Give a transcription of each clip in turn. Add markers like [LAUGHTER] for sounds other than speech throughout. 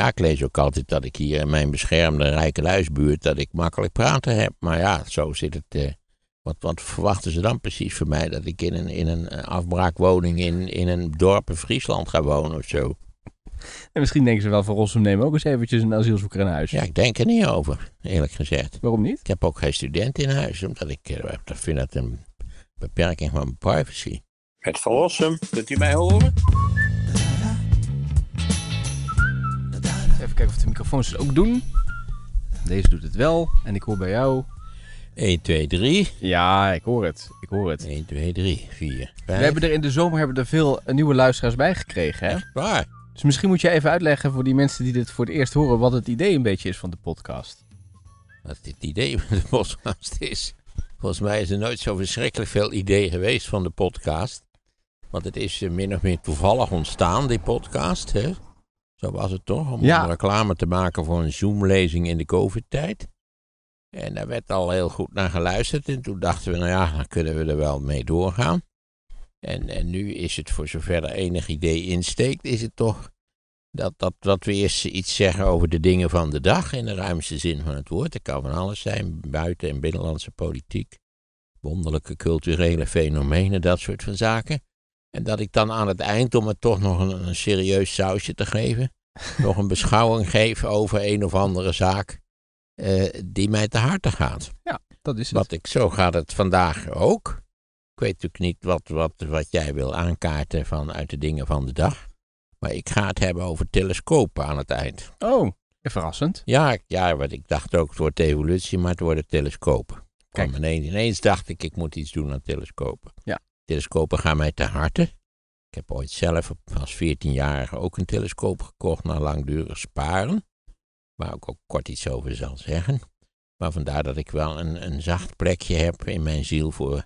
Ja, ik lees ook altijd dat ik hier in mijn beschermde rijke luisbuurt dat ik makkelijk praten heb. Maar ja, zo zit het. Eh, wat, wat verwachten ze dan precies van mij? Dat ik in een, in een eh, afbraakwoning in, in een dorp in Friesland ga wonen of zo. En misschien denken ze wel van Rossum nemen ook eens eventjes een asielzoeker in huis. Ja, ik denk er niet over, eerlijk gezegd. Waarom niet? Ik heb ook geen student in huis, omdat ik eh, dat vind dat een beperking van mijn privacy. Met van Rossum, kunt u mij horen? Even kijken of de microfoons het ook doen. Deze doet het wel. En ik hoor bij jou. 1, 2, 3. Ja, ik hoor het. Ik hoor het. 1, 2, 3, 4. We hebben er in de zomer hebben er veel nieuwe luisteraars bij gekregen. Hè? waar? Dus misschien moet je even uitleggen voor die mensen die dit voor het eerst horen. wat het idee een beetje is van de podcast. Wat het idee van de podcast is. Volgens mij is er nooit zo verschrikkelijk veel idee geweest van de podcast. Want het is eh, min of meer toevallig ontstaan, die podcast. Hè? Zo was het toch? Om, ja. reclame te maken voor een Zoom-lezing in de COVID-tijd. En daar werd al heel goed naar geluisterd. En toen dachten we, nou ja, dan kunnen we er wel mee doorgaan. En, en nu is het, voor zover er enig idee insteekt, is het toch dat, dat, dat we eerst iets zeggen over de dingen van de dag in de ruimste zin van het woord. Dat kan van alles zijn, buiten- en binnenlandse politiek, wonderlijke culturele fenomenen, dat soort van zaken. En dat ik dan aan het eind, om het toch nog een serieus sausje te geven, nog een beschouwing geven over een of andere zaak eh, die mij te harte gaat. Ja, dat is het. Wat ik, zo gaat het vandaag ook. Ik weet natuurlijk niet wat, wat, wat jij wil aankaarten van, uit de dingen van de dag. Maar ik ga het hebben over telescopen aan het eind. Oh, verrassend. Ja, ja wat ik dacht ook, het wordt evolutie, maar het worden telescopen. Kijk. Ineens, ineens dacht ik, ik moet iets doen aan telescopen. Ja. Telescopen gaan mij te harte. Ik heb ooit zelf als 14-jarige ook een telescoop gekocht na langdurig sparen. Waar ik ook kort iets over zal zeggen. Maar vandaar dat ik wel een, een zacht plekje heb in mijn ziel voor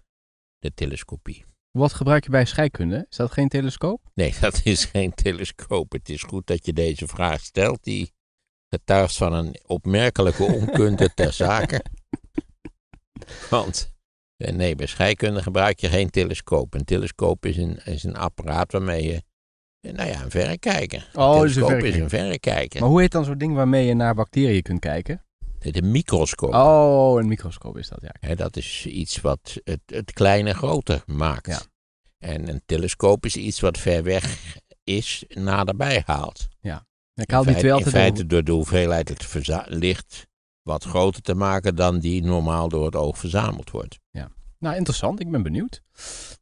de telescopie. Wat gebruik je bij scheikunde? Is dat geen telescoop? Nee, [LAUGHS] dat is geen telescoop. Het is goed dat je deze vraag stelt. Die getuigt van een opmerkelijke onkunde ter zake. [LAUGHS] Want eh, nee, bij scheikunde gebruik je geen telescoop. Een telescoop is een, is een apparaat waarmee je. Eh, nou ja, een verrekijker. Een oh, telescoop is een verrekijker. is een verrekijker. Maar hoe heet dan zo'n ding waarmee je naar bacteriën kunt kijken? Een microscoop. Oh, een microscoop is dat, ja. dat is iets wat het, het kleine groter maakt. Ja. En een telescoop is iets wat ver weg is, naderbij haalt. Ja. Ik haal die twee in feite door de hoeveelheid het licht wat groter te maken dan die normaal door het oog verzameld wordt. Ja. Nou, interessant. Ik ben benieuwd.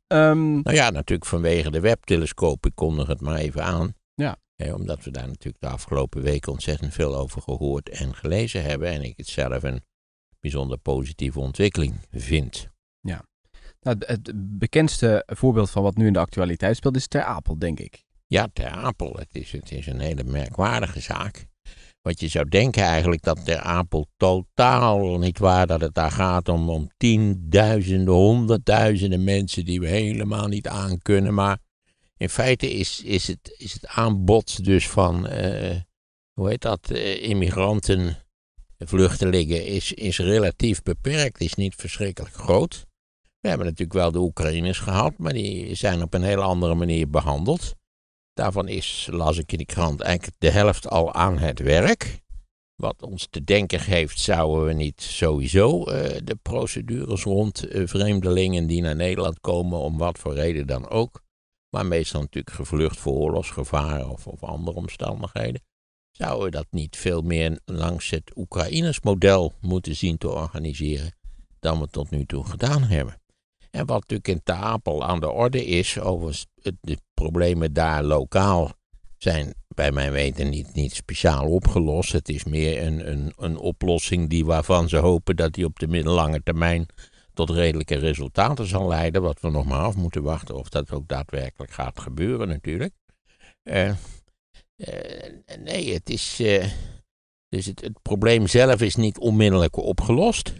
Ehm, nou ja, natuurlijk vanwege de webtelescoop. Ik kondig het maar even aan. Ja. omdat we daar natuurlijk de afgelopen weken ontzettend veel over gehoord en gelezen hebben. En ik het zelf een bijzonder positieve ontwikkeling vind. Ja. Nou, het bekendste voorbeeld van wat nu in de actualiteit speelt is Ter Apel, denk ik. Ja, Ter Apel. Het is, het is een hele merkwaardige zaak wat je zou denken eigenlijk dat de Apel totaal niet waar, dat het daar gaat om, om tienduizenden, honderdduizenden mensen die we helemaal niet aan kunnen. Maar in feite is, is, het, is het aanbod dus van, eh, hoe heet dat, uh, immigranten, vluchtelingen, is, is relatief beperkt, is niet verschrikkelijk groot. We hebben natuurlijk wel de Oekraïners gehad, maar die zijn op een heel andere manier behandeld. Daarvan is, las ik in de krant, eigenlijk de helft al aan het werk. Wat ons te denken geeft, zouden we niet sowieso eh, de procedures rond eh, vreemdelingen die naar Nederland komen, om wat voor reden dan ook, maar meestal natuurlijk gevlucht voor oorlogsgevaar of, of andere omstandigheden, zouden we dat niet veel meer langs het Oekraïners model moeten zien te organiseren dan we tot nu toe gedaan hebben. En wat natuurlijk in Tapel aan de orde is, overigens de problemen daar lokaal zijn bij mijn weten niet, niet speciaal opgelost. Het is meer een, een, een oplossing die waarvan ze hopen dat die op de middellange termijn tot redelijke resultaten zal leiden. Wat we nog maar af moeten wachten of dat ook daadwerkelijk gaat gebeuren natuurlijk. Eh, eh, nee, het is. Eh, dus het, het, probleem zelf is niet onmiddellijk opgelost.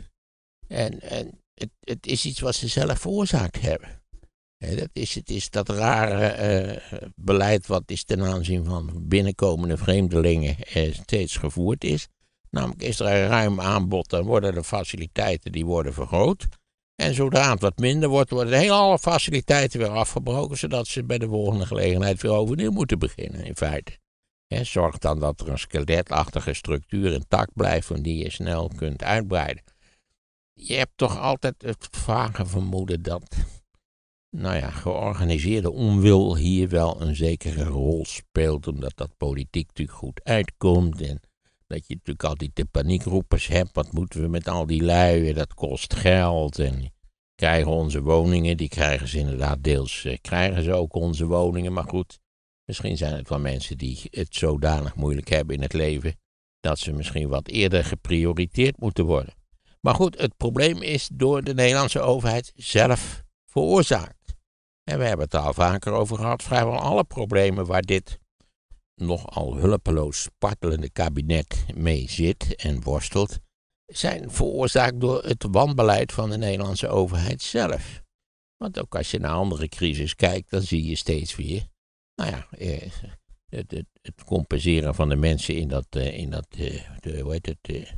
En, en het, het is iets wat ze zelf veroorzaakt hebben. dat is, het is dat rare eh, beleid wat is ten aanzien van binnenkomende vreemdelingen eh, steeds gevoerd is. Namelijk is er een ruim aanbod, dan worden de faciliteiten die worden vergroot. En zodra het wat minder wordt, worden heel alle faciliteiten weer afgebroken, zodat ze bij de volgende gelegenheid weer overnieuw moeten beginnen, in feite. He, zorg dan dat er een skeletachtige structuur intact blijft, van die je snel kunt uitbreiden. Je hebt toch altijd het vage vermoeden dat, nou ja, georganiseerde onwil hier wel een zekere rol speelt, omdat dat politiek natuurlijk goed uitkomt en dat je natuurlijk altijd de paniekroepers hebt, wat moeten we met al die luien, dat kost geld en krijgen onze woningen, die krijgen ze inderdaad deels, eh, krijgen ze ook onze woningen, maar goed, misschien zijn het wel mensen die het zodanig moeilijk hebben in het leven, dat ze misschien wat eerder geprioriteerd moeten worden. Maar goed, het probleem is door de Nederlandse overheid zelf veroorzaakt. En we hebben het al vaker over gehad. Vrijwel alle problemen waar dit nogal hulpeloos spartelende kabinet mee zit en worstelt, zijn veroorzaakt door het wanbeleid van de Nederlandse overheid zelf. Want ook als je naar andere crisis kijkt, dan zie je steeds weer, nou ja, eh, het, het, het, compenseren van de mensen in dat, eh, in dat eh, de, hoe heet het,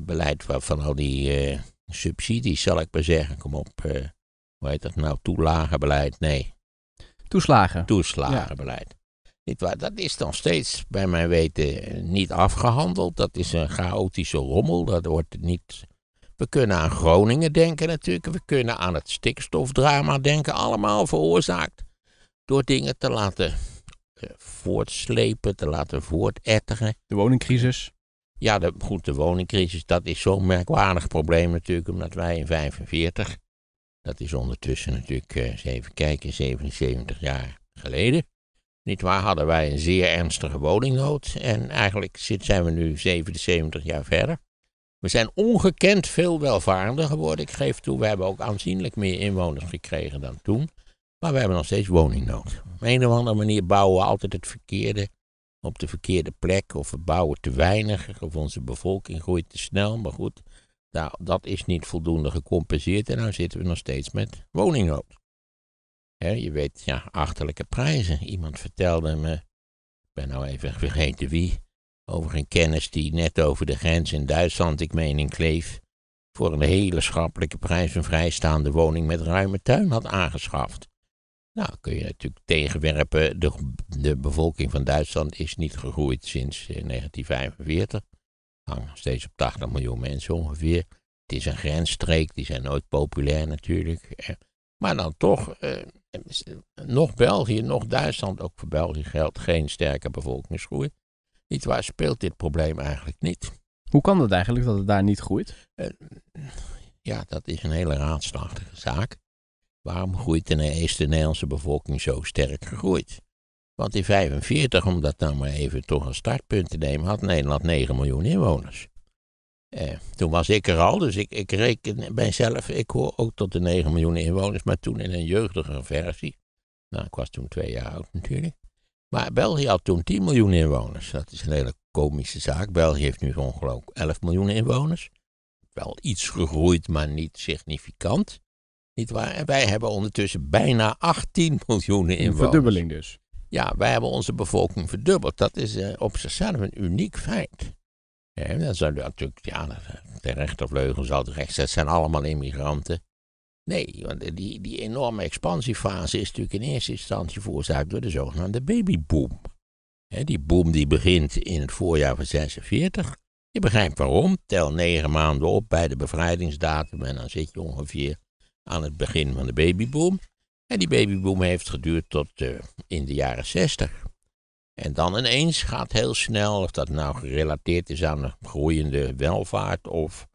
beleid van al die eh, subsidies, zal ik maar zeggen. Kom op, uh, hoe heet dat nou? Toelagenbeleid? Nee. Toeslagen. Toeslagenbeleid. Niet waar, dat is nog steeds, bij mijn weten, niet afgehandeld. Dat is een chaotische rommel. Dat wordt niet. We kunnen aan Groningen denken natuurlijk. We kunnen aan het stikstofdrama denken. Allemaal veroorzaakt door dingen te laten eh, voortslepen, te laten voortettigen. De woningcrisis. Ja, de, goed, de woningcrisis, dat is zo'n merkwaardig probleem natuurlijk, omdat wij in 45, dat is ondertussen natuurlijk, eh, even kijken, 77 jaar geleden, niet waar hadden wij een zeer ernstige woningnood. En eigenlijk zijn we nu 77 jaar verder. We zijn ongekend veel welvarender geworden. Ik geef toe, we hebben ook aanzienlijk meer inwoners gekregen dan toen. Maar we hebben nog steeds woningnood. Op een of andere manier bouwen we altijd het verkeerde op de verkeerde plek of we bouwen te weinig of onze bevolking groeit te snel. Maar goed, nou, dat is niet voldoende gecompenseerd en nou zitten we nog steeds met woningnood. je weet, ja, achterlijke prijzen. Iemand vertelde me, ik ben nou even vergeten wie, over een kennis die net over de grens in Duitsland, ik meen in Kleef, voor een hele schappelijke prijs een vrijstaande woning met ruime tuin had aangeschaft. Nou, kun je natuurlijk tegenwerpen. De, de bevolking van Duitsland is niet gegroeid sinds 1945. Hangt nog steeds op 80 miljoen mensen ongeveer. Het is een grensstreek, die zijn nooit populair natuurlijk. Eh, maar dan toch, eh, nog België, nog Duitsland, ook voor België geldt geen sterke bevolkingsgroei. Niet waar speelt dit probleem eigenlijk niet. Hoe kan dat eigenlijk dat het daar niet groeit? Eh, ja, dat is een hele raadslachtige zaak. Waarom groeit de Nederlandse bevolking zo sterk gegroeid? Want in 1945, om dat nou maar even toch een startpunt te nemen, had Nederland 9 miljoen inwoners. Eh, toen was ik er al, dus ik, ik reken bijzelf. ik hoor ook tot de 9 miljoen inwoners, maar toen in een jeugdige versie. Nou, ik was toen twee jaar oud natuurlijk. Maar België had toen 10 miljoen inwoners. Dat is een hele komische zaak. België heeft nu ongelooflijk 11 miljoen inwoners. Wel iets gegroeid, maar niet significant. Niet waar? En wij hebben ondertussen bijna 18 miljoen inwoners. Een verdubbeling dus. Ja, wij hebben onze bevolking verdubbeld. Dat is eh, op zichzelf een uniek feit. En dan zou natuurlijk, ja, de eh, rechtervleugel zal terecht zijn, zijn allemaal immigranten. Nee, want die, die enorme expansiefase is natuurlijk in eerste instantie veroorzaakt door de zogenaamde babyboom. die boom die begint in het voorjaar van 46. Je begrijpt waarom. Tel negen maanden op bij de bevrijdingsdatum en dan zit je ongeveer aan het begin van de babyboom. En die babyboom heeft geduurd tot eh, in de jaren zestig. En dan ineens gaat heel snel, of dat nou gerelateerd is aan een groeiende welvaart, of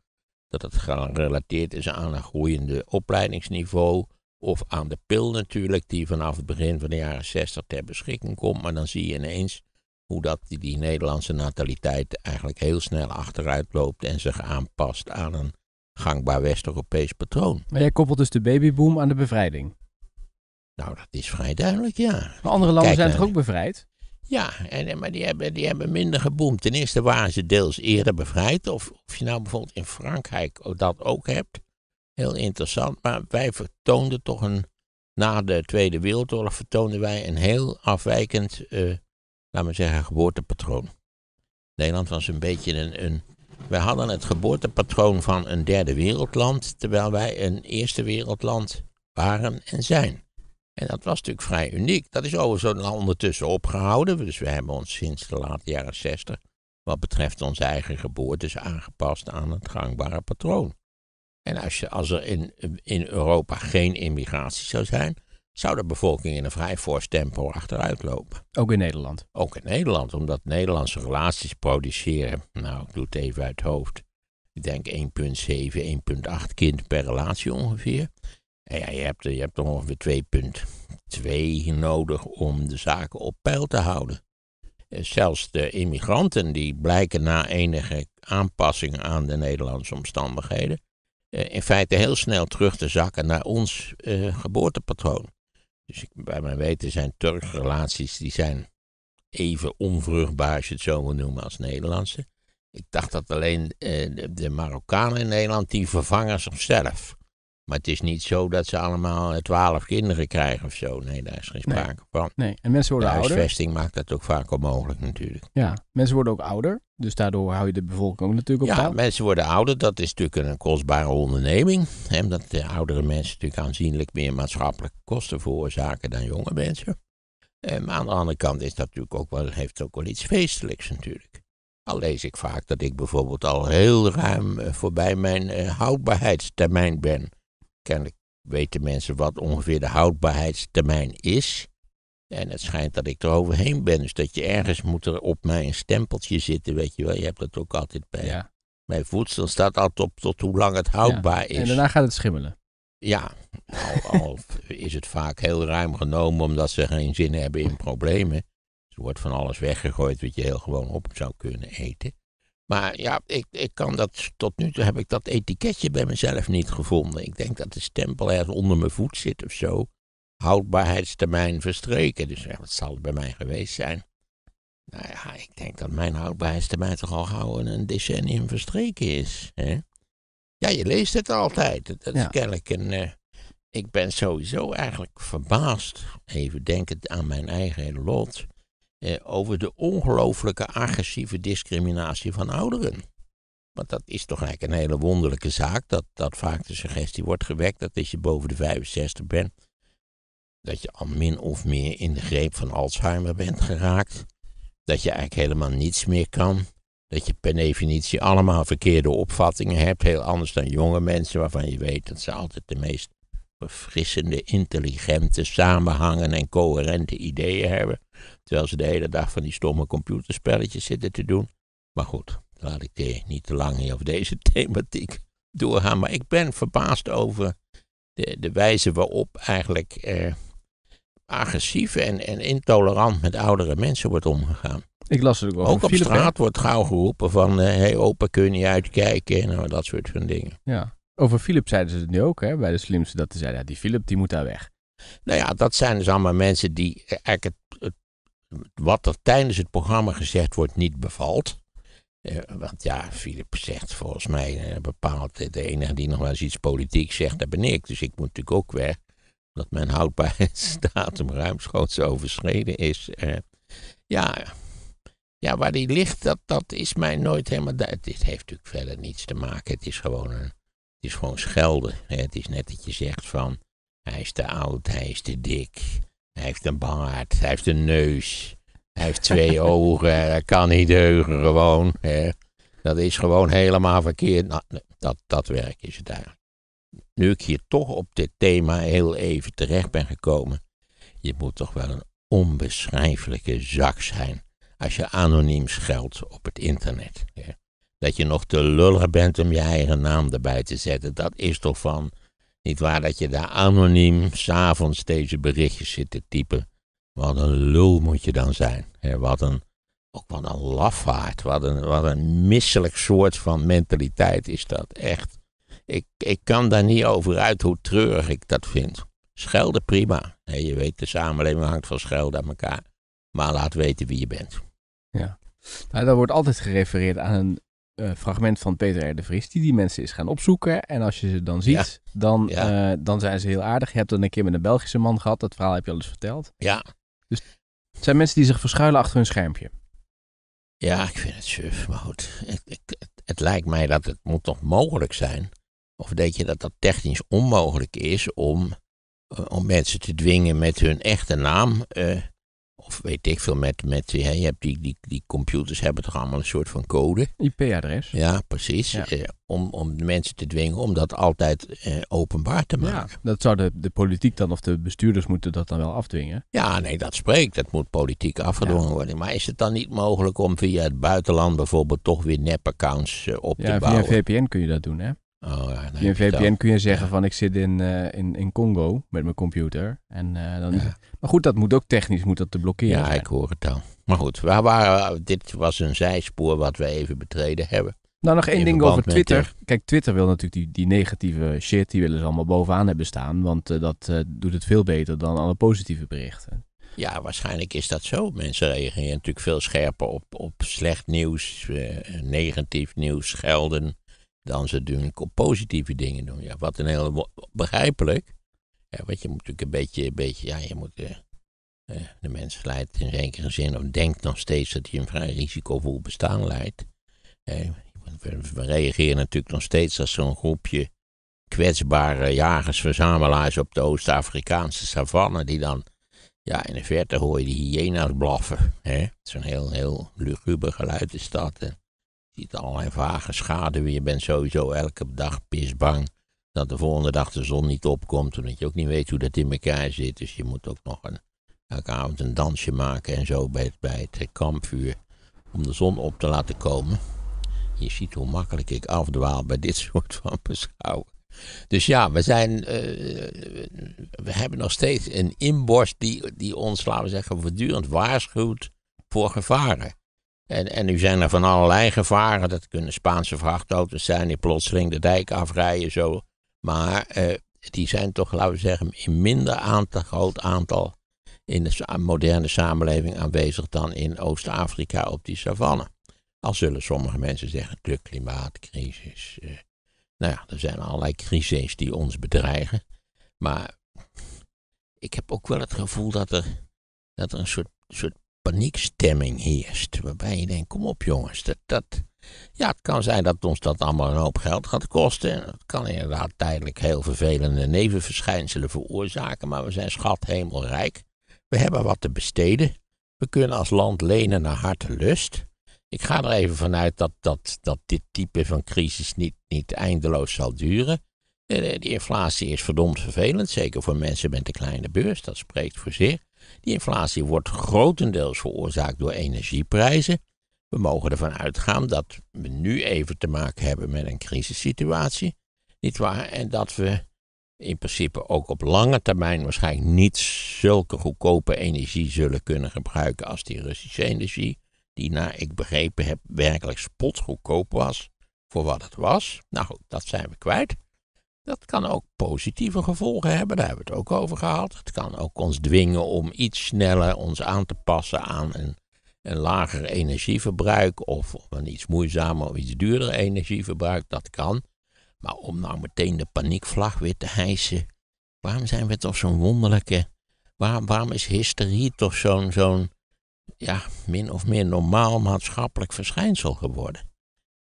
dat het gerelateerd is aan een groeiende opleidingsniveau, of aan de pil natuurlijk, die vanaf het begin van de jaren 60 ter beschikking komt. Maar dan zie je ineens hoe dat die, die Nederlandse nataliteit eigenlijk heel snel achteruit loopt en zich aanpast aan een gangbaar West-Europees patroon. Maar jij koppelt dus de babyboom aan de bevrijding? Nou, dat is vrij duidelijk, ja. Maar andere landen zijn toch ook bevrijd? Ja, en, maar die hebben, die hebben minder geboomd. Ten eerste waren ze deels eerder bevrijd. Of, of je nou bijvoorbeeld in Frankrijk dat ook hebt. Heel interessant. Maar wij vertoonden toch een. Na de Tweede Wereldoorlog vertoonden wij een heel afwijkend, uh, eh, laten we zeggen, geboortepatroon. Nederland was een beetje een, een wij hadden het geboortepatroon van een derde wereldland, terwijl wij een eerste wereldland waren en zijn. En dat was natuurlijk vrij uniek. Dat is overigens ondertussen opgehouden, dus we hebben ons sinds de late jaren 60 wat betreft onze eigen geboortes aangepast aan het gangbare patroon. En als, je, als er in, in Europa geen immigratie zou zijn, zou de bevolking in een vrij voorstempo tempo achteruit lopen. Ook in Nederland? Ook in Nederland, omdat Nederlandse relaties produceren, nou ik doe het even uit het hoofd, ik denk 1,7, 1,8 kind per relatie ongeveer. En ja, je hebt, je hebt ongeveer 2,2 nodig om de zaken op peil te houden. Zelfs de immigranten die blijken na enige aanpassing aan de Nederlandse omstandigheden eh, in feite heel snel terug te zakken naar ons eh, geboortepatroon. Dus ik, bij mijn weten zijn Turkse relaties die zijn even onvruchtbaar, als je het zo wil noemen, als Nederlandse. Ik dacht dat alleen eh, de Marokkanen in Nederland die vervangen zichzelf. Maar het is niet zo dat ze allemaal eh, twaalf kinderen krijgen of zo. Nee, daar is geen sprake van. Nee, en mensen worden de ouder. huisvesting maakt dat ook vaak onmogelijk natuurlijk. Ja, mensen worden ook ouder. Dus daardoor hou je de bevolking ook natuurlijk op Ja, mensen worden ouder. Dat is natuurlijk een kostbare onderneming. Hè, dat de oudere mensen natuurlijk aanzienlijk meer maatschappelijke kosten veroorzaken dan jonge mensen. maar aan de andere kant is dat natuurlijk ook wel, heeft ook wel iets feestelijks natuurlijk. Al lees ik vaak dat ik bijvoorbeeld al heel ruim eh, voorbij mijn eh, houdbaarheidstermijn ben. Kennelijk weten mensen wat ongeveer de houdbaarheidstermijn is. En het schijnt dat ik er overheen ben. Dus dat je ergens moet er op mijn stempeltje zitten, weet je wel. Je hebt dat ook altijd bij, mijn voedsel. staat altijd op tot hoe lang het houdbaar is. En daarna gaat het schimmelen. Ja, al, al [LAUGHS] is het vaak heel ruim genomen omdat ze geen zin hebben in problemen. Er wordt van alles weggegooid wat je heel gewoon op zou kunnen eten. Maar ja, ik, ik kan dat, tot nu toe heb ik dat etiketje bij mezelf niet gevonden. Ik denk dat de stempel ergens onder mijn voet zit of zo. Houdbaarheidstermijn verstreken. Dus wat zal het bij mij geweest zijn? Nou ja, ik denk dat mijn houdbaarheidstermijn toch al gauw een decennium verstreken is. Hè? Ja, je leest het altijd. Dat is ja. kennelijk een... Eh, ik ben sowieso eigenlijk verbaasd, even denkend aan mijn eigen lot eh, over de ongelooflijke agressieve discriminatie van ouderen. Want dat is toch eigenlijk een hele wonderlijke zaak, dat, dat vaak de suggestie wordt gewekt dat als je boven de 65 bent, dat je al min of meer in de greep van Alzheimer bent geraakt, dat je eigenlijk helemaal niets meer kan, dat je per definitie allemaal verkeerde opvattingen hebt, heel anders dan jonge mensen waarvan je weet dat ze altijd de meest verfrissende, intelligente, samenhangende en coherente ideeën hebben. Terwijl ze de hele dag van die stomme computerspelletjes zitten te doen. Maar goed, laat ik eh, niet te lang hier over deze [LAUGHS] thematiek doorgaan. Maar ik ben verbaasd over de, de wijze waarop eigenlijk eh, agressief en, en intolerant met oudere mensen wordt omgegaan. Ik las het ook Ook op straat wordt gauw geroepen van, hé eh, hey, opa, kun je niet uitkijken? en nou, dat soort van dingen. Ja. Over Philip zeiden ze het nu ook, hè, bij de slimste, dat ze zeiden, ja, die Philip, die moet daar weg. Nou ja, dat zijn dus allemaal mensen die eh, eigenlijk het, het wat er tijdens het programma gezegd wordt niet bevalt. Eh, want ja, Filip zegt volgens mij uh, bepaald, eh, de enige die nog wel eens iets politiek zegt, dat ben ik. Dus ik moet natuurlijk ook weg, dat mijn houdbaarheidsdatum [LAUGHS] ruimschoots overschreden is. ja, ja, waar die ligt, dat, dat is mij nooit helemaal duidelijk. Dit heeft natuurlijk verder niets te maken. Het is gewoon, een, het is gewoon schelden. Hè. Het is net dat je zegt van, hij is te oud, hij is te dik. Hij heeft een baard, hij heeft een neus, hij heeft twee [LAUGHS] ogen, hij kan niet deugen gewoon. Hè. Dat is gewoon helemaal verkeerd. Nou, dat, dat werk is het daar. Nu ik hier toch op dit thema heel even terecht ben gekomen, je moet toch wel een onbeschrijfelijke zak zijn als je anoniem scheldt op het internet. Hè. Dat je nog te lullig bent om je eigen naam erbij te zetten, dat is toch van niet waar dat je daar anoniem s'avonds deze berichtjes zit te typen. Wat een lul moet je dan zijn. Wat een, ook wat een lafaard. Wat een, wat een misselijk soort van mentaliteit is dat. Echt. Ik, ik kan daar niet over uit hoe treurig ik dat vind. Schelden prima. je weet, de samenleving hangt van schelden aan elkaar. Maar laat weten wie je bent. Ja. Nou, daar wordt altijd gerefereerd aan een eh, fragment van Peter R. de Vries die die mensen is gaan opzoeken. En als je ze dan ziet, Dan, eh, dan zijn ze heel aardig. Je hebt dan een keer met een Belgische man gehad. Dat verhaal heb je al eens verteld. Ja. Dus het zijn mensen die zich verschuilen achter hun schermpje. Ja, ik vind het suf, maar goed. Het, het, het, lijkt mij dat het moet toch mogelijk zijn. Of denk je dat dat technisch onmogelijk is om, eh, om mensen te dwingen met hun echte naam of weet ik veel, met, met hè, je hebt die, die, die computers hebben toch allemaal een soort van code. IP-adres. Ja, precies. Eh, om, om de mensen te dwingen om dat altijd eh, openbaar te maken. dat zou de, de politiek dan of de bestuurders moeten dat dan wel afdwingen. Ja, nee, dat spreekt. Dat moet politiek afgedwongen worden. Maar is het dan niet mogelijk om via het buitenland bijvoorbeeld toch weer nep-accounts eh, op te bouwen? Ja, via VPN kun je dat doen, hè? Oh, een VPN kun je zeggen van ik zit in, eh, in, in Congo met mijn computer. En, eh, dan Maar goed, dat moet ook technisch moet dat te blokkeren. Ja, ik hoor het al. Maar goed, waar waren, dit was een zijspoor wat we even betreden hebben. Nou, nog één ding over Twitter. Kijk, Twitter wil natuurlijk die, die negatieve shit, die willen ze allemaal bovenaan hebben staan. Want eh, dat doet het veel beter dan alle positieve berichten. Ja, waarschijnlijk is dat zo. Mensen reageren natuurlijk veel scherper op, op slecht nieuws, negatief nieuws, schelden dan ze natuurlijk op positieve dingen doen. Ja, wat een hele begrijpelijk. Ja, want je moet natuurlijk een beetje, een beetje ja, je moet. Eh, eh, de mens leidt in zekere zin, of denkt nog steeds dat hij een vrij risicovol bestaan leidt. we, reageren natuurlijk nog steeds als zo'n groepje kwetsbare jagers-verzamelaars op de Oost-Afrikaanse savanne, die dan. Ja, in de verte hoor je die hyena's blaffen. Zo'n heel, heel luguber geluid is dat ziet allerlei vage schaduwen. Je bent sowieso elke dag pisbang dat de volgende dag de zon niet opkomt, omdat je ook niet weet hoe dat in elkaar zit. Dus je moet ook nog een, elke avond een dansje maken en zo bij het, bij het kampvuur om de zon op te laten komen. Je ziet hoe makkelijk ik afdwaal bij dit [LAUGHS] soort van beschouwen. Dus ja, we zijn. Eh, we hebben nog steeds een inborst die, die ons, laten we zeggen, voortdurend waarschuwt voor gevaren. En, en nu zijn er van allerlei gevaren. Dat kunnen Spaanse vrachtauto's zijn die plotseling de dijk afrijden. Zo. Maar eh, die zijn toch, laten we zeggen, in minder aantal, groot aantal in de moderne samenleving aanwezig dan in Oost-Afrika op die savanne. Al zullen sommige mensen zeggen, de klimaatcrisis. Eh, nou ja, er zijn allerlei crises die ons bedreigen. Maar ik heb ook wel het gevoel dat er, dat er een soort, soort paniekstemming heerst. Waarbij je denkt, kom op jongens, dat, dat, ja, het kan zijn dat ons dat allemaal een hoop geld gaat kosten. Het kan inderdaad tijdelijk heel vervelende nevenverschijnselen veroorzaken, maar we zijn schat hemelrijk. We hebben wat te besteden. We kunnen als land lenen naar harte lust. Ik ga er even vanuit dat, dat, dat dit type van crisis niet, niet eindeloos zal duren. De, de inflatie is verdomd vervelend, zeker voor mensen met een kleine beurs, dat spreekt voor zich. Die inflatie wordt grotendeels veroorzaakt door energieprijzen. We mogen ervan uitgaan dat we nu even te maken hebben met een crisissituatie. Niet waar? En dat we in principe ook op lange termijn waarschijnlijk niet zulke goedkope energie zullen kunnen gebruiken als die Russische energie, die naar ik begrepen heb werkelijk spotgoedkoop was voor wat het was. Nou goed, dat zijn we kwijt. Dat kan ook positieve gevolgen hebben, daar hebben we het ook over gehad. Het kan ook ons dwingen om iets sneller ons aan te passen aan een, een lager energieverbruik of een iets moeizamer of iets duurder energieverbruik, dat kan. Maar om nou meteen de paniekvlag weer te hijsen, waarom zijn we toch zo'n wonderlijke, waarom, is hysterie toch zo'n, zo'n ja, min of meer normaal maatschappelijk verschijnsel geworden?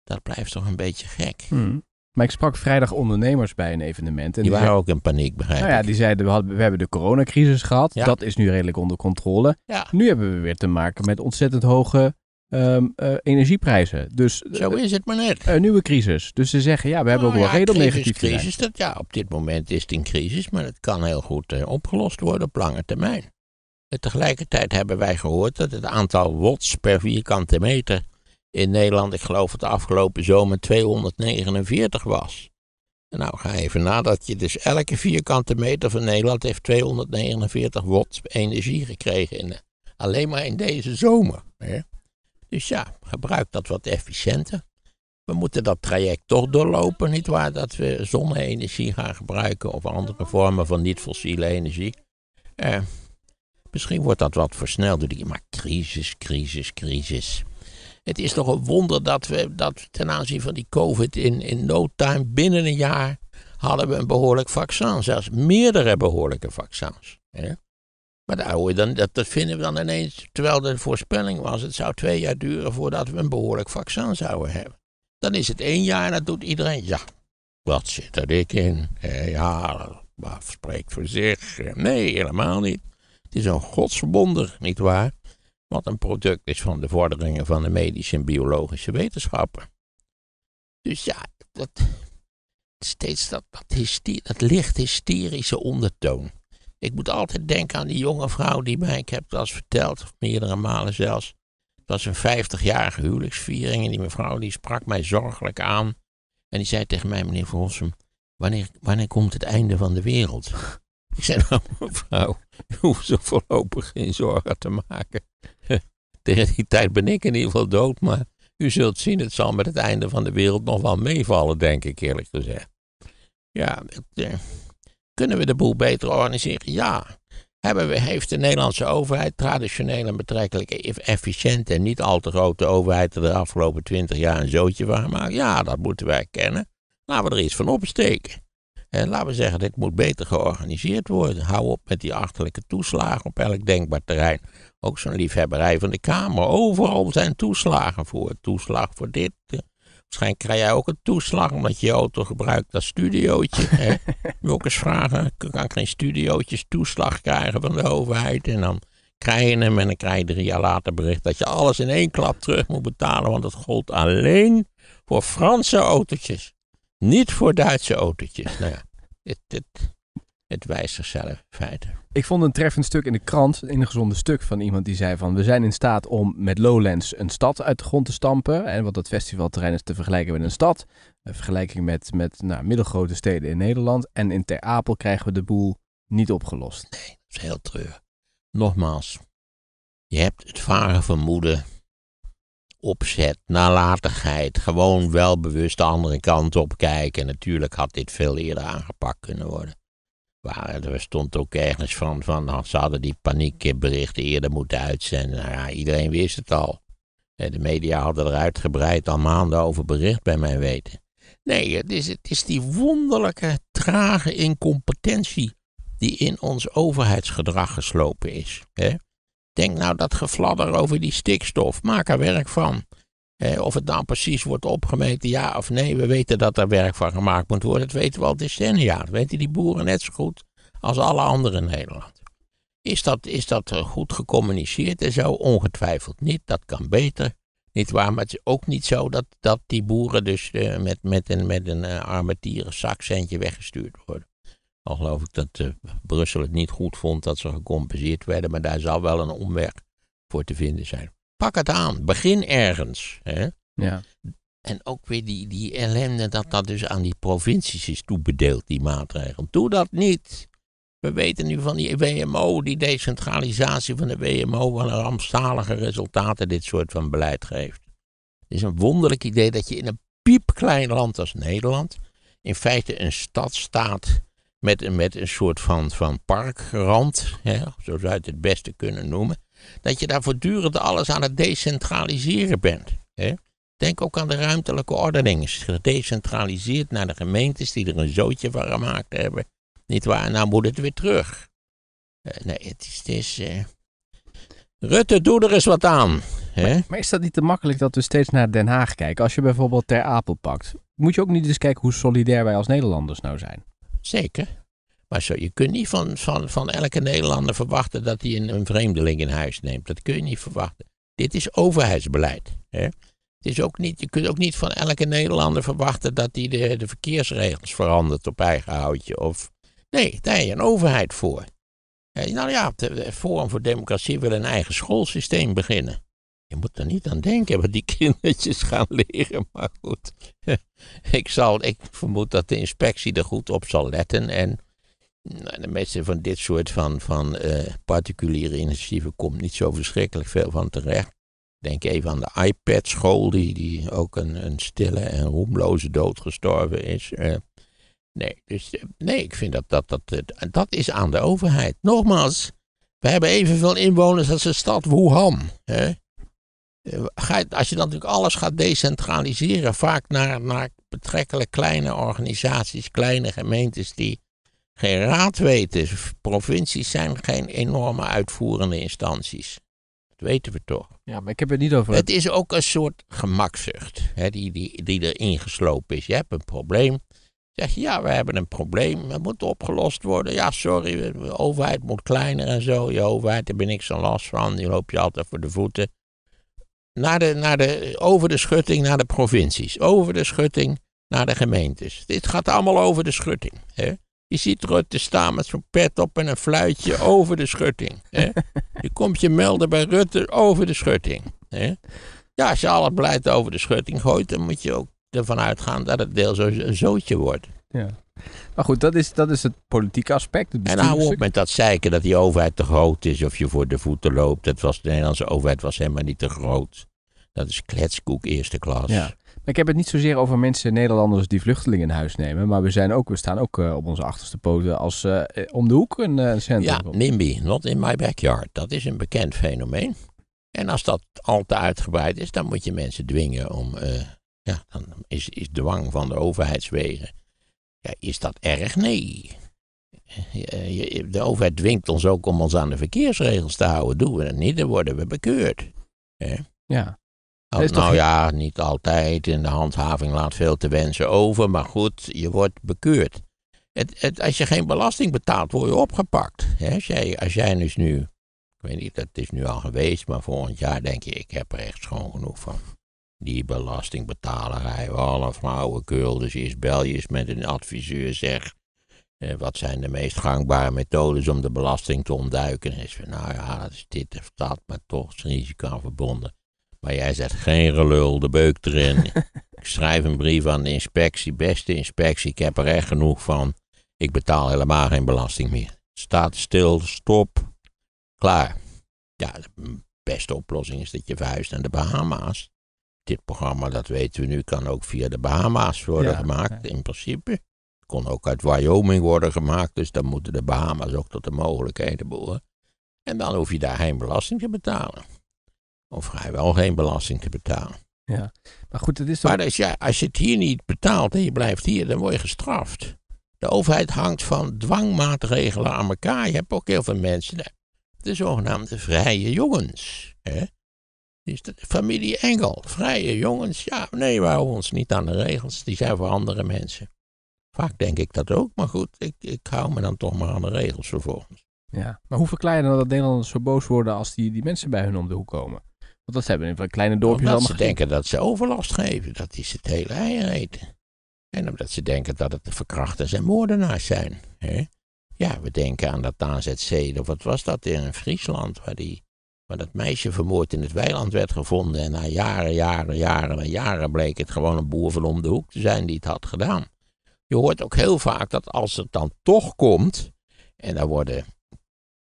Dat blijft toch een beetje gek. Hmm. Maar ik sprak vrijdag ondernemers bij een evenement. En die, die waren ook in paniek, begrijp nou ja, Die zeiden, we, hebben de coronacrisis gehad. Dat is nu redelijk onder controle. Nu hebben we weer te maken met ontzettend hoge ehm, eh, energieprijzen. Dus, eh, Zo is het maar net. Een nieuwe crisis. Dus ze zeggen, ja, we hebben ook nou wel ja, redelijk negatief crisis, dat, Ja, op dit moment is het een crisis, maar het kan heel goed eh, opgelost worden op lange termijn. En tegelijkertijd hebben wij gehoord dat het aantal watts per vierkante meter in Nederland, ik geloof het afgelopen zomer 249 was. Nou, ga even nadat je dus elke vierkante meter van Nederland heeft 249 watt energie gekregen. In, alleen maar in deze zomer. Hè? Dus ja, gebruik dat wat efficiënter. We moeten dat traject toch doorlopen, nietwaar? Dat we zonne-energie gaan gebruiken of andere vormen van niet-fossiele energie. Eh, misschien wordt dat wat versneld die, maar crisis, crisis, crisis. Het is toch een wonder dat we dat ten aanzien van die COVID in, in no time, binnen een jaar, hadden we een behoorlijk vaccin. Zelfs meerdere behoorlijke vaccins. Hè? Maar daar dan, dat, vinden we dan ineens, terwijl de voorspelling was, het zou twee jaar duren voordat we een behoorlijk vaccin zouden hebben. Dan is het één jaar en dat doet iedereen, ja, wat zit er dik in? Ja, dat spreekt voor zich. Nee, helemaal niet. Het is een niet nietwaar? wat een product is van de vorderingen van de medische en biologische wetenschappen. Dus ja, dat, steeds dat, dat, dat licht hysterische ondertoon. Ik moet altijd denken aan die jonge vrouw die mij, ik heb het al verteld, of meerdere malen zelfs. Het was een 50-jarige huwelijksviering en die mevrouw die sprak mij zorgelijk aan. En die zei tegen mij, meneer Verhossum, wanneer, wanneer komt het einde van de wereld? Ik zei nou mevrouw, u hoeft zich voorlopig geen zorgen te maken. [LAUGHS] Tegen die tijd ben ik in ieder geval dood, maar u zult zien, het zal met het einde van de wereld nog wel meevallen, denk ik eerlijk gezegd. Ja, eh, kunnen we de boel beter organiseren? Ja. Hebben we, heeft de Nederlandse overheid, traditioneel en betrekkelijk e-, efficiënt en niet al te grote overheid, er de afgelopen twintig jaar een zootje van gemaakt? Ja, dat moeten wij kennen. Laten we er iets van opsteken. En eh, laten we zeggen, dit moet beter georganiseerd worden. Hou op met die achterlijke toeslagen op elk denkbaar terrein. Ook zo'n liefhebberij van de Kamer. Overal zijn toeslagen voor. Toeslag voor dit. Eh, waarschijnlijk krijg jij ook een toeslag omdat je je auto gebruikt als studiootje. [LAUGHS] Hè? Wil ik eens vragen, kan geen studiootjes toeslag krijgen van de overheid? En dan krijg je hem en dan krijg je drie jaar later bericht dat je alles in één klap terug moet betalen. Want dat gold alleen voor Franse autootjes. Niet voor Duitse autootjes. Nou ja, het, het, wijst zichzelf in feite. Ik vond een treffend stuk in de krant, een ingezonde stuk van iemand die zei van... we zijn in staat om met Lowlands een stad uit de grond te stampen. En wat dat festivalterrein is te vergelijken met een stad. Een vergelijking met, met nou, middelgrote steden in Nederland. En in Ter Apel krijgen we de boel niet opgelost. Nee, dat is heel treurig. Nogmaals, je hebt het vage vermoeden opzet, nalatigheid, gewoon wel bewust de andere kant op kijken. Natuurlijk had dit veel eerder aangepakt kunnen worden. Maar er stond ook ergens van, van ze hadden die paniekberichten eerder moeten uitzenden. Nou ja, iedereen wist het al. Eh, de media hadden er uitgebreid al maanden over bericht bij mijn weten. Nee, het is, het is die wonderlijke, trage incompetentie die in ons overheidsgedrag geslopen is. Hè? Denk nou dat gefladder over die stikstof. Maak er werk van. Eh, of het nou precies wordt opgemeten, ja of nee. We weten dat er werk van gemaakt moet worden. Dat weten we al decennia. Dat weten die boeren net zo goed als alle anderen in Nederland. Is dat, is dat eh, goed gecommuniceerd en zo? Ongetwijfeld niet. Dat kan beter. Niet waar, maar het is ook niet zo dat, dat die boeren dus eh, met, met een, met een uh, weggestuurd worden. Al geloof ik dat eh, Brussel het niet goed vond dat ze gecompenseerd werden, maar daar zal wel een omweg voor te vinden zijn. Pak het aan, begin ergens. Hè? Ja. En ook weer die, die ellende dat dat dus aan die provincies is toebedeeld, die maatregelen. Doe dat niet. We weten nu van die WMO, die decentralisatie van de WMO, wat een rampzalige resultaten dit soort van beleid geeft. Het is een wonderlijk idee dat je in een piepklein land als Nederland in feite een stadstaat met, met een soort van, van parkrand, hè, zo zou je het het beste kunnen noemen, dat je daar voortdurend alles aan het decentraliseren bent. Hè. Denk ook aan de ruimtelijke ordening. gedecentraliseerd naar de gemeentes die er een zootje van gemaakt hebben. Niet waar? Nou moet het weer terug. Eh, nee, het is. Eh, Rutte, doe er eens wat aan. maar, is dat niet te makkelijk dat we steeds naar Den Haag kijken? Als je bijvoorbeeld Ter Apel pakt, moet je ook niet eens kijken hoe solidair wij als Nederlanders nou zijn. Zeker. Maar zo, je kunt niet van, van, van elke Nederlander verwachten dat hij een, vreemdeling in huis neemt. Dat kun je niet verwachten. Dit is overheidsbeleid. Hè? Het is ook niet, je kunt ook niet van elke Nederlander verwachten dat hij de, de verkeersregels verandert op eigen houtje. Of, nee, daar heb je een overheid voor. Nou ja, de Forum voor Democratie wil een eigen schoolsysteem beginnen. Je moet er niet aan denken wat die [LAUGHS] kindertjes gaan leren, maar goed. [LAUGHS] Ik, zal, ik vermoed dat de inspectie er goed op zal letten en nou, de meeste van dit soort van, van eh, particuliere initiatieven komt niet zo verschrikkelijk veel van terecht. Denk even aan de iPad-school, die, die ook een, een stille en roemloze dood gestorven is. Eh. nee, dus, eh, nee, ik vind dat dat, dat dat is aan de overheid. Nogmaals, we hebben evenveel inwoners als de stad Wuhan. Hè? Eh, als je dan natuurlijk alles gaat decentraliseren, vaak naar, naar betrekkelijk kleine organisaties, kleine gemeentes die geen raad weten. Provincies zijn geen enorme uitvoerende instanties. Dat weten we toch. Ja, maar ik heb het niet over. Het is ook een soort gemakzucht hè, die, die, die erin geslopen is. Je hebt een probleem. Zeg je, ja, we hebben een probleem. Het moet opgelost worden. Ja, sorry, de overheid moet kleiner en zo. Je overheid, daar ben ik zo last van. Die loop je altijd voor de voeten naar de, naar de, over de schutting naar de provincies. Over de schutting naar de gemeentes. Dit gaat allemaal over de schutting. Hè? Je ziet Rutte staan met zo'n pet op en een fluitje over de schutting. Hè? [LAUGHS] Je komt je melden bij Rutte over de schutting. Hè? Ja, als je al het beleid over de schutting gooit, dan moet je ook ervan uitgaan dat het deel zo'n zootje wordt. Ja. Maar goed, dat is, dat is het politieke aspect. Het en hou op met dat zeiken dat die overheid te groot is of je voor de voeten loopt. Dat was, de Nederlandse overheid was helemaal niet te groot. Dat is kletskoek eerste klas. Ja. Maar ik heb het niet zozeer over mensen, Nederlanders, die vluchtelingen in huis nemen. Maar we, zijn ook, we staan ook eh, op onze achterste poten als eh, eh, om de hoek een centrum. Ja, NIMBY, not in my backyard. Dat is een bekend fenomeen. En als dat al te uitgebreid is, dan moet je mensen dwingen om... ja, dan is, is dwang van de overheidswegen is dat erg? Nee. De overheid dwingt ons ook om ons aan de verkeersregels te houden. Doen we dat niet, dan worden we bekeurd. Ja. nou ja, niet altijd. In de handhaving laat veel te wensen over. Maar goed, je wordt bekeurd. Het, als je geen belasting betaalt, word je opgepakt. Als, jij, als jij dus nu, ik weet niet, dat is nu al geweest, maar volgend jaar denk je, ik heb er echt schoon genoeg van. Die belastingbetalerij, alle flauwekul. Dus is bel met een adviseur, zeg. Eh, wat zijn de meest gangbare methodes om de belasting te ontduiken? En hij nou ja, dat is dit of dat, maar toch is risico verbonden. Maar jij zet geen gelul de beuk erin. [LAUGHS] ik schrijf een brief aan de inspectie. Beste inspectie, ik heb er echt genoeg van. Ik betaal helemaal geen belasting meer. Staat stil, stop, klaar. Ja, de beste oplossing is dat je vuist naar de Bahama's dit programma, dat weten we nu, kan ook via de Bahama's worden gemaakt, in principe. Kon ook uit Wyoming worden gemaakt, dus dan moeten de Bahama's ook tot de mogelijkheden behoren. En dan hoef je daar geen belasting te betalen. Of vrijwel geen belasting te betalen. Ja, maar goed, het is toch... Maar als dus, je, als je het hier niet betaalt en je blijft hier, dan word je gestraft. De overheid hangt van dwangmaatregelen aan elkaar. Je hebt ook heel veel mensen, de zogenaamde vrije jongens. Hè? is de familie Engel, vrije jongens, ja, nee, wij houden ons niet aan de regels, die zijn voor andere mensen. Vaak denk ik dat ook, maar goed, ik, ik hou me dan toch maar aan de regels vervolgens. Ja, maar hoe verklaar je dat Nederlanders zo boos worden als die, die mensen bij hun om de hoek komen? Want dat hebben in een kleine dorpjes omdat allemaal... ze denken dat ze overlast geven, dat is het hele eieren eten. En omdat ze denken dat het de verkrachters en moordenaars zijn. Hè? Ja, we denken aan dat AZC, of wat was dat in Friesland, waar die maar dat meisje vermoord in het weiland werd gevonden en na jaren, jaren, jaren en jaren bleek het gewoon een boer van om de hoek te zijn die het had gedaan. Je hoort ook heel vaak dat als het dan toch komt, en daar worden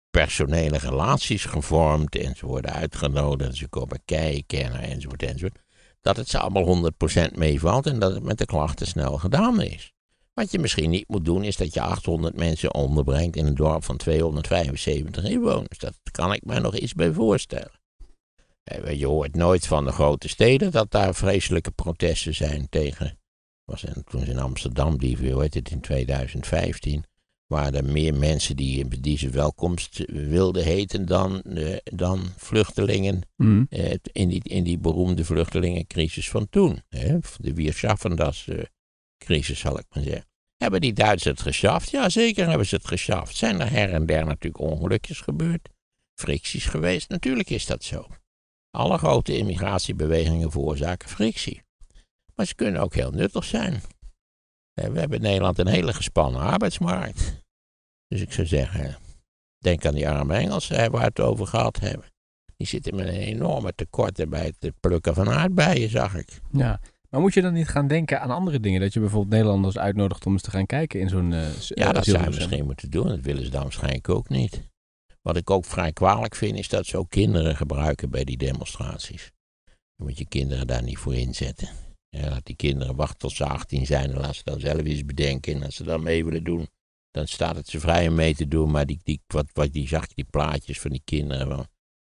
personele relaties gevormd en ze worden uitgenodigd en ze komen kijken enzovoort enzovoort, dat het ze allemaal 100% meevalt en dat het met de klachten snel gedaan is. Wat je misschien niet moet doen, is dat je 800 mensen onderbrengt in een dorp van 275 inwoners. Dat kan ik me nog iets bij voorstellen. Je hoort nooit van de grote steden dat daar vreselijke protesten zijn tegen. Was in, toen in Amsterdam, die, hoe heet het, in 2015, waren er meer mensen die, die ze welkomst wilden heten dan, eh, dan vluchtelingen mm. eh, in, die, in die beroemde vluchtelingencrisis van toen. Hè? De Wierschaffendas-crisis, eh, zal ik maar zeggen. Hebben die Duitsers het geschaft? Ja, zeker hebben ze het geschaft. Zijn er her en der natuurlijk ongelukjes gebeurd fricties geweest. Natuurlijk is dat zo. Alle grote immigratiebewegingen veroorzaken frictie. Maar ze kunnen ook heel nuttig zijn. Eh, we hebben in Nederland een hele gespannen arbeidsmarkt. Dus ik zou zeggen, denk aan die arme Engelsen waar we het over gehad hebben. Die zitten met een enorme tekorten bij het plukken van aardbeien, zag ik. Ja, maar moet je dan niet gaan denken aan andere dingen? Dat je bijvoorbeeld Nederlanders uitnodigt om eens te gaan kijken in zo'n... Eh, ja, eh, dat zou je misschien moeten doen. Dat willen ze dan waarschijnlijk ook niet. Wat ik ook vrij kwalijk vind, is dat ze ook kinderen gebruiken bij die demonstraties. Dan moet je kinderen daar niet voor inzetten. Ja, laat die kinderen wachten tot ze 18 zijn en laat ze dan zelf iets bedenken. En als ze dan mee willen doen, dan staat het ze vrij om mee te doen. Maar die, die, wat, wat, die zag die plaatjes van die kinderen van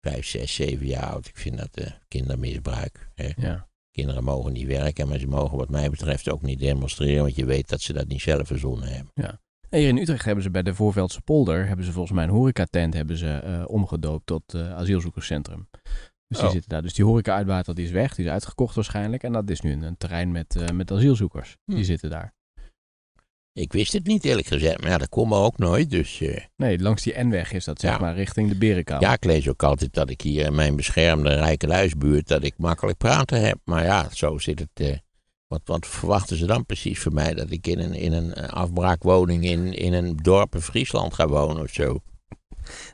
5, 6, 7 jaar oud. Ik vind dat uh, kindermisbruik. Hè? Ja. Kinderen mogen niet werken, maar ze mogen wat mij betreft ook niet demonstreren, want je weet dat ze dat niet zelf verzonnen hebben. Ja. Hier in Utrecht hebben ze bij de Voorveldse polder, hebben ze volgens mij een horecatent hebben ze, eh, omgedoopt tot eh, asielzoekerscentrum. Dus die oh. zitten daar. Dus die horeca-uitbater die is weg, die is uitgekocht waarschijnlijk. En dat is nu een, terrein met, eh, met asielzoekers. Die hmm. zitten daar. Ik wist het niet eerlijk gezegd, maar ja, dat kon ook nooit. Dus, Nee, langs die N-weg is dat zeg maar richting de Berenkaal. Ja, ik lees ook altijd dat ik hier in mijn beschermde rijke luisbuurt dat ik makkelijk praten heb. Maar ja, zo zit het wat, wat, verwachten ze dan precies van mij? Dat ik in een, in een eh, afbraakwoning in, in een dorp in Friesland ga wonen of zo?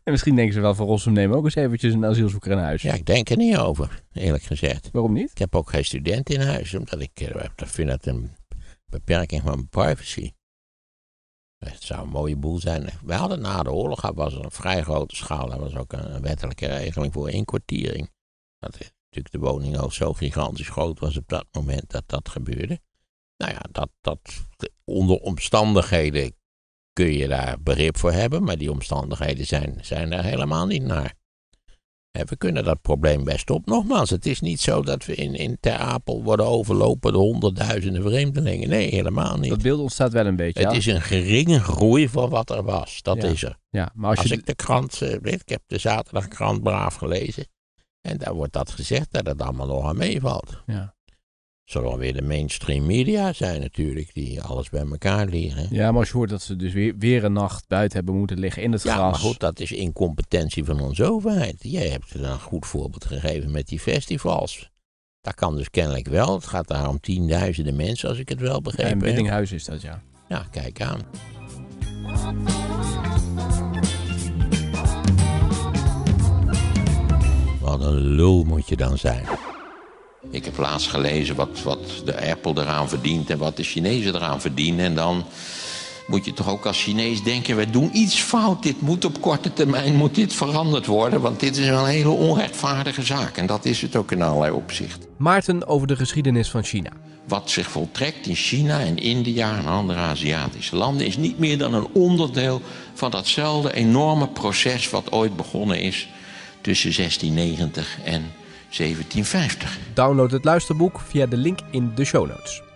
En misschien denken ze wel van Rossum nemen ook eens eventjes een asielzoeker in huis. Ja, ik denk er niet over, eerlijk gezegd. Waarom niet? Ik heb ook geen student in huis, omdat ik eh, dat vind dat een beperking van mijn privacy. Het zou een mooie boel zijn. We hadden na de oorlog, was er een vrij grote schaal, daar was ook een wettelijke regeling voor inkwartiering. Dat eh, natuurlijk de woning al zo gigantisch groot was op dat moment dat dat gebeurde. Nou ja, dat, dat onder omstandigheden kun je daar begrip voor hebben, maar die omstandigheden zijn, zijn er helemaal niet naar. En we kunnen dat probleem best op. Nogmaals, het is niet zo dat we in, in Ter Apel worden overlopen door honderdduizenden vreemdelingen. Nee, helemaal niet. Dat beeld ontstaat wel een beetje. Het is een geringe groei van wat er was. Dat is er. Ja, maar als, je... ik de krant, eh, weet, ik heb de zaterdagkrant braaf gelezen. En daar wordt dat gezegd dat het allemaal nog aan meevalt. Ja. Zullen weer de mainstream media zijn natuurlijk, die alles bij elkaar liggen. Ja, maar als je hoort dat ze dus weer, weer een nacht buiten hebben moeten liggen in het gras. Ja, maar goed, dat is incompetentie van onze overheid. Jij hebt er een goed voorbeeld gegeven met die festivals. Dat kan dus kennelijk wel. Het gaat daar om tienduizenden mensen, als ik het wel begrepen ja, in is dat, ja. Ja, kijk aan. Wat een lul moet je dan zijn. Ik heb laatst gelezen wat, wat de Apple eraan verdient en wat de Chinezen eraan verdienen. En dan moet je toch ook als Chinees denken, we doen iets fout. Dit moet op korte termijn moet dit veranderd worden, want dit is een hele onrechtvaardige zaak. En dat is het ook in allerlei opzichten. Maarten over de geschiedenis van China. Wat zich voltrekt in China en India en andere Aziatische landen is niet meer dan een onderdeel van datzelfde enorme proces wat ooit begonnen is tussen 1690 en 1750. Download het luisterboek via de link in de show notes.